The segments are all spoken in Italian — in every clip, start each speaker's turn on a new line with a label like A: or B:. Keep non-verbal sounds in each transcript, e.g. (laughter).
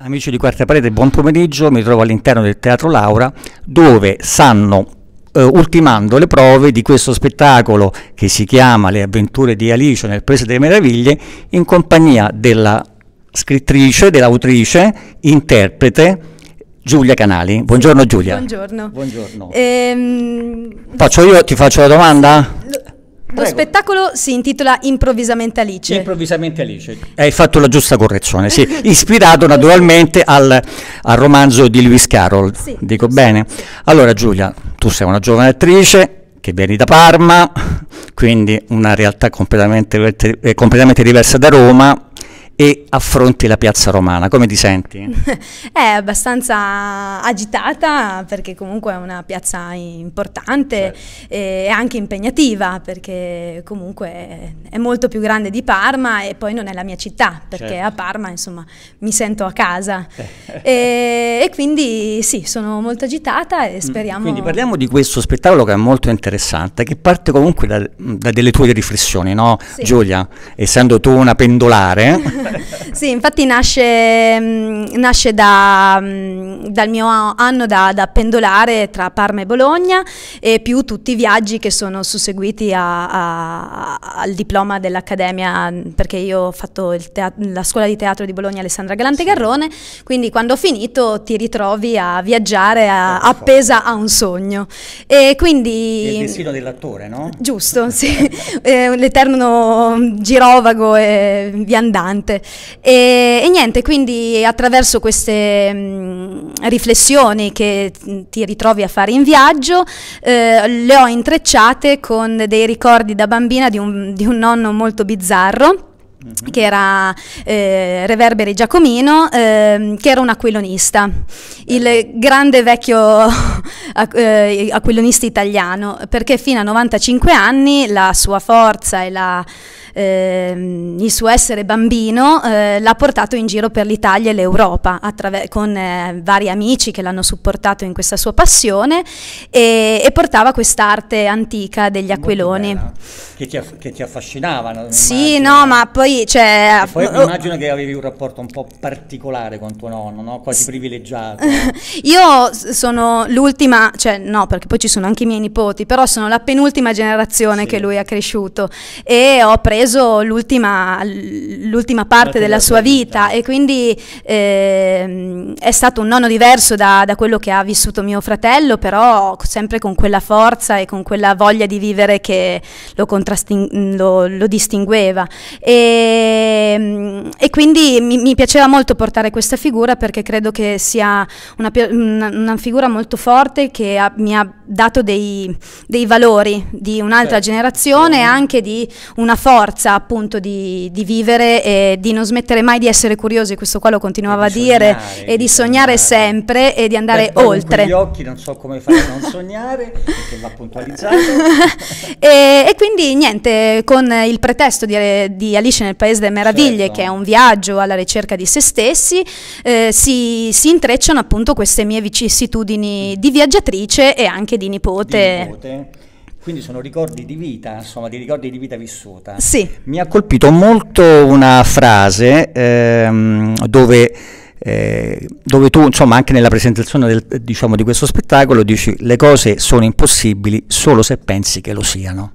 A: Amici di Quarta Parete, buon pomeriggio, mi trovo all'interno del Teatro Laura dove sanno eh, ultimando le prove di questo spettacolo che si chiama Le avventure di Alice nel Paese delle Meraviglie in compagnia della scrittrice, dell'autrice, interprete Giulia Canali. Buongiorno Giulia.
B: Buongiorno. Buongiorno. Ehm...
A: Faccio io, ti faccio la domanda? Lo
B: Prego. Lo spettacolo si intitola Improvvisamente Alice. Improvvisamente Alice.
A: Hai fatto la giusta correzione, sì. Ispirato naturalmente al, al, romanzo di Lewis Carroll. Sì. Dico bene? Allora Giulia, tu sei una giovane attrice che vieni da Parma, quindi una realtà completamente, eh, completamente diversa da Roma, e affronti la piazza romana. Come ti senti?
B: (laughs) è abbastanza agitata perché comunque è una piazza importante certo. e anche impegnativa perché comunque è molto più grande di Parma e poi non è la mia città perché certo. a Parma insomma mi sento a casa eh. e, e, quindi sì sono molto agitata e mm, speriamo... Quindi parliamo
A: di questo spettacolo che è molto interessante che parte comunque da, da delle tue riflessioni no sì. Giulia? Essendo tu una pendolare
B: (laughs) (laughs) sì, infatti nasce, mm, nasce da, mm, dal mio anno da, da, pendolare tra Parma e Bologna e più tutti i viaggi che sono susseguiti a, a, al diploma dell'Accademia, perché io ho fatto la scuola di teatro di Bologna Alessandra Galante sì. Garrone, quindi quando ho finito ti ritrovi a viaggiare a, appesa ah, a un sogno. E quindi... Il destino
A: dell'attore, no?
B: Giusto, (laughs) sì, eh, l'eterno girovago e viandante e, e niente, quindi attraverso queste mh, mm, riflessioni che mm, ti ritrovi a fare in viaggio, eh, le ho intrecciate con dei ricordi da bambina di un, di un nonno molto bizzarro mm-hmm. che era eh, Reverberi Giacomino, eh, che era un aquilonista, il grande vecchio (laughs) eh, aquilonista italiano, perché fino a 95 anni la sua forza e la Ehm, il suo essere bambino eh, l'ha portato in giro per l'Italia e l'Europa con eh, vari amici che l'hanno supportato in questa sua passione e, e portava quest'arte antica degli aquiloni.
A: Che ti, che ti affascinavano. Sì,
B: immagino. no, ma poi... Cioè, poi oh, immagino
A: che avevi un rapporto un po' particolare con tuo nonno, no? quasi privilegiato.
B: (laughs) Io sono l'ultima, cioè no, perché poi ci sono anche i miei nipoti, però sono la penultima generazione sì. che lui ha cresciuto e ho preso preso l'ultima, l'ultima parte della sua vita certo. e quindi eh, è stato un nonno diverso da, da, quello che ha vissuto mio fratello, però sempre con quella forza e con quella voglia di vivere che lo, lo, lo distingueva. E, ehm, e quindi mi, mi, piaceva molto portare questa figura perché credo che sia una, una, una figura molto forte che ha, mi ha dato dei, dei valori di un'altra certo. generazione e anche di una forza forza appunto di, di, vivere e di non smettere mai di essere curiosi, questo qua lo continuava a dire, sognare, e di, di sognare, sognare, sempre e di andare Beh, oltre. Con gli
A: occhi non so come fare a non (laughs) sognare, perché l'ha puntualizzato.
B: (laughs) e, e, quindi niente, con il pretesto di, di Alice nel Paese delle Meraviglie, certo. che è un viaggio alla ricerca di se stessi, eh, si, si, intrecciano appunto queste mie vicissitudini mm. di viaggiatrice e anche di nipote. Di
A: nipote quindi sono ricordi di vita, insomma, di ricordi di vita vissuta. Sì. Mi ha colpito molto una frase ehm, dove, eh, dove, tu, insomma, anche nella presentazione del, diciamo, di questo spettacolo dici le cose sono impossibili solo se pensi che lo siano.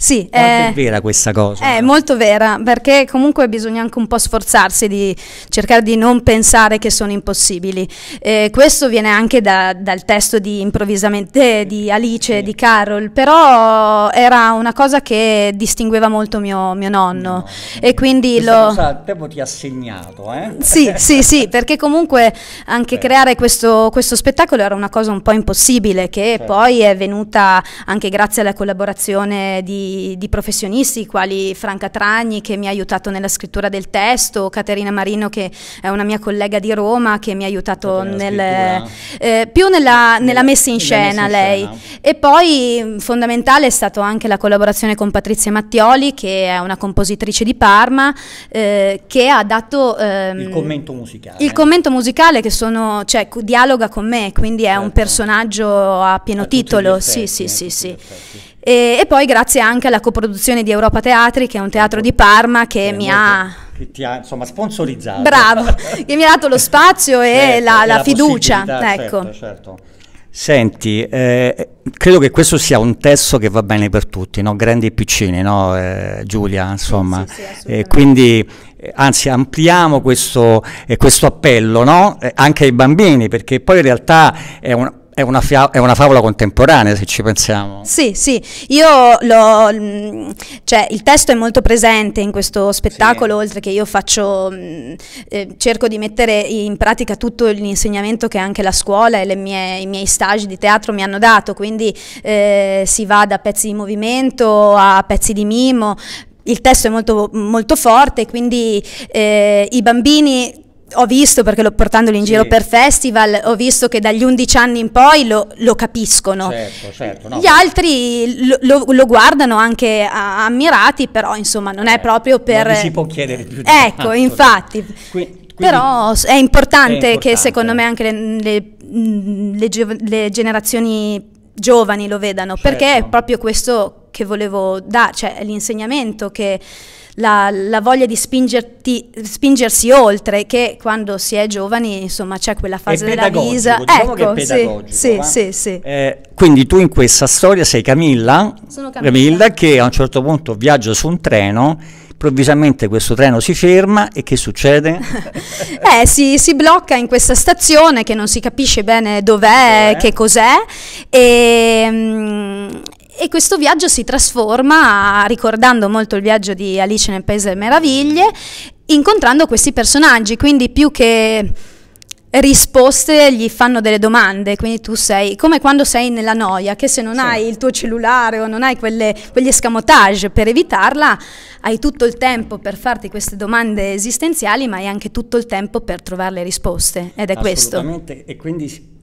B: Sì, è, è eh,
A: vera questa cosa. È
B: molto vera, perché comunque bisogna anche un po' sforzarsi di cercare di non pensare che sono impossibili. Eh, questo viene anche da, dal testo di Improvvisamente di Alice, sì. di Carol, però era una cosa che distingueva molto mio, mio nonno. No. E quindi questa lo... Cosa
A: tempo ti ha segnato, eh? Sì, (laughs) sì,
B: sì, perché comunque anche Beh. creare questo, questo, spettacolo era una cosa un po' impossibile, che certo. poi è venuta anche grazie alla collaborazione di, di, professionisti quali Franca Tragni che mi ha aiutato nella scrittura del testo, Caterina Marino che è una mia collega di Roma che mi ha aiutato nel, eh, più nella, nella, messa in scena messa in lei. Scena. E poi mm, fondamentale è stata anche la collaborazione con Patrizia Mattioli che è una compositrice di Parma eh, che ha dato... Ehm, il commento musicale. Il commento musicale che sono, cioè, dialoga con me, quindi è certo. un personaggio a pieno a titolo. Effetti, sì, sì, sì, sì. E, e, poi grazie anche alla coproduzione di Europa Teatri, che è un teatro di Parma che, che mi ha...
A: Che ti ha insomma sponsorizzato. Bravo,
B: (laughs) che mi ha dato lo spazio e certo, la, la, la fiducia. Ecco. Certo, certo.
A: Senti, eh, credo che questo sia un testo che va bene per tutti, no? grandi e piccini, no? eh, Giulia, insomma. Sì, sì, eh, quindi, anzi, ampliamo questo, eh, questo appello no? Eh, anche ai bambini, perché poi in realtà è un è una, è una, favola contemporanea se ci pensiamo.
B: Sì, sì, io l'ho, cioè, il testo è molto presente in questo spettacolo, sì. oltre che io faccio, eh, cerco di mettere in pratica tutto l'insegnamento che anche la scuola e mie, i miei stage di teatro mi hanno dato, quindi eh, si va da pezzi di movimento a pezzi di mimo, il testo è molto, molto forte, quindi eh, i bambini ho visto, perché lo, portandolo in giro per festival, ho visto che dagli 11 anni in poi lo, lo capiscono. Certo, certo, no. Gli altri lo, lo, guardano anche ammirati, però insomma non eh, è proprio per... Non si può chiedere più di Ecco, tanto, infatti. Qui, però è importante, è importante, che secondo me anche le, le, le, le generazioni giovani lo vedano, certo. perché è certo. proprio questo che volevo dare, cioè l'insegnamento che la, la voglia di spingersi oltre, che quando si è giovani, insomma, c'è quella fase della visa. Diciamo ecco, che è ecco, sì, sì, sì,
A: eh, quindi tu in questa storia sei Camilla, Camilla, Camilla, che a un certo punto viaggia su un treno improvvisamente questo treno si ferma e che succede?
B: (laughs) eh, si, si, blocca in questa stazione che non si capisce bene dov'è, dov'è? che cos'è e, mm, e questo viaggio si trasforma, ricordando molto il viaggio di Alice nel Paese delle Meraviglie, incontrando questi personaggi, quindi più che risposte gli fanno delle domande, quindi tu sei come quando sei nella noia, che se non sì. hai il tuo cellulare o non hai quelle, quegli escamotage per evitarla, hai tutto il tempo per farti queste domande esistenziali, ma hai anche tutto il tempo per trovare le risposte ed è questo.
A: E quindi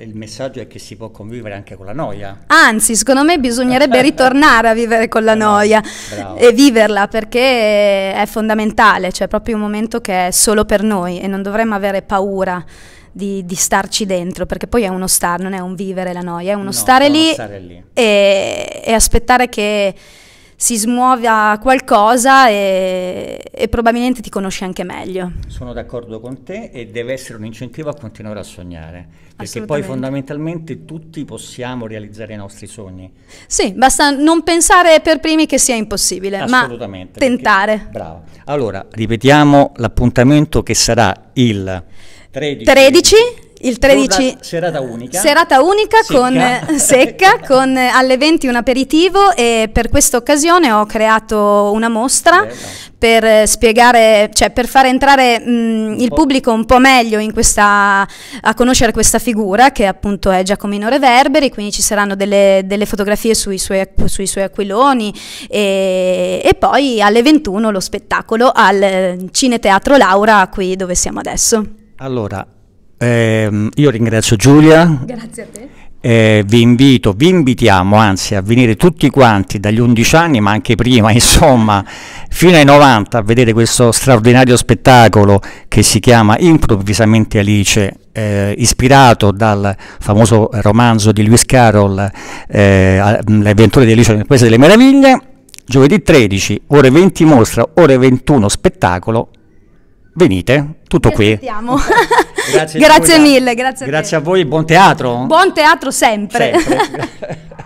A: il messaggio è che si può convivere anche con la noia.
B: Anzi, secondo me bisognerebbe (laughs) ritornare a vivere con la noia Bravo. e viverla perché è fondamentale, cioè è proprio un momento che è solo per noi e non dovremmo avere paura. Di, di, starci dentro, perché poi è uno star, non è un vivere la noia, è uno no, stare, lì stare, lì e, e aspettare che, si smuove a qualcosa e, e, probabilmente ti conosci anche meglio.
A: Sono d'accordo con te e deve essere un incentivo a continuare a sognare, perché poi fondamentalmente tutti possiamo realizzare i nostri sogni.
B: Sì, basta non pensare per primi che sia impossibile, ma tentare. Perché, brava.
A: Allora, ripetiamo l'appuntamento che sarà il 13, 13 il 13 serata unica. Serata
B: unica secca. con eh, secca (laughs) con eh, alle 20 un aperitivo e per questa occasione ho creato una mostra Bello. per eh, spiegare, cioè per far entrare mh, mm, il pubblico un po' meglio questa, a conoscere questa figura che appunto è Giacomino Reverberi, quindi ci saranno delle, delle fotografie sui suoi, sui suoi aquiloni e, e, poi alle 21 lo spettacolo al Cine Teatro Laura qui dove siamo adesso.
A: Allora, eh, io ringrazio Giulia.
B: Grazie a te.
A: Eh, vi invito, vi invitiamo anzi a venire tutti quanti dagli 11 anni, ma anche prima, (laughs) insomma, fino ai 90 a vedere questo straordinario spettacolo che si chiama Improvvisamente Alice, eh, ispirato dal famoso romanzo di Lewis Carroll, eh, Le avventure di Alice nel Paese delle Meraviglie. Giovedì 13, ore 20 mostra, ore 21 spettacolo venite, tutto qui. grazie, grazie mille, grazie, grazie a voi, buon teatro.
B: Buon teatro sempre.
A: sempre. (laughs)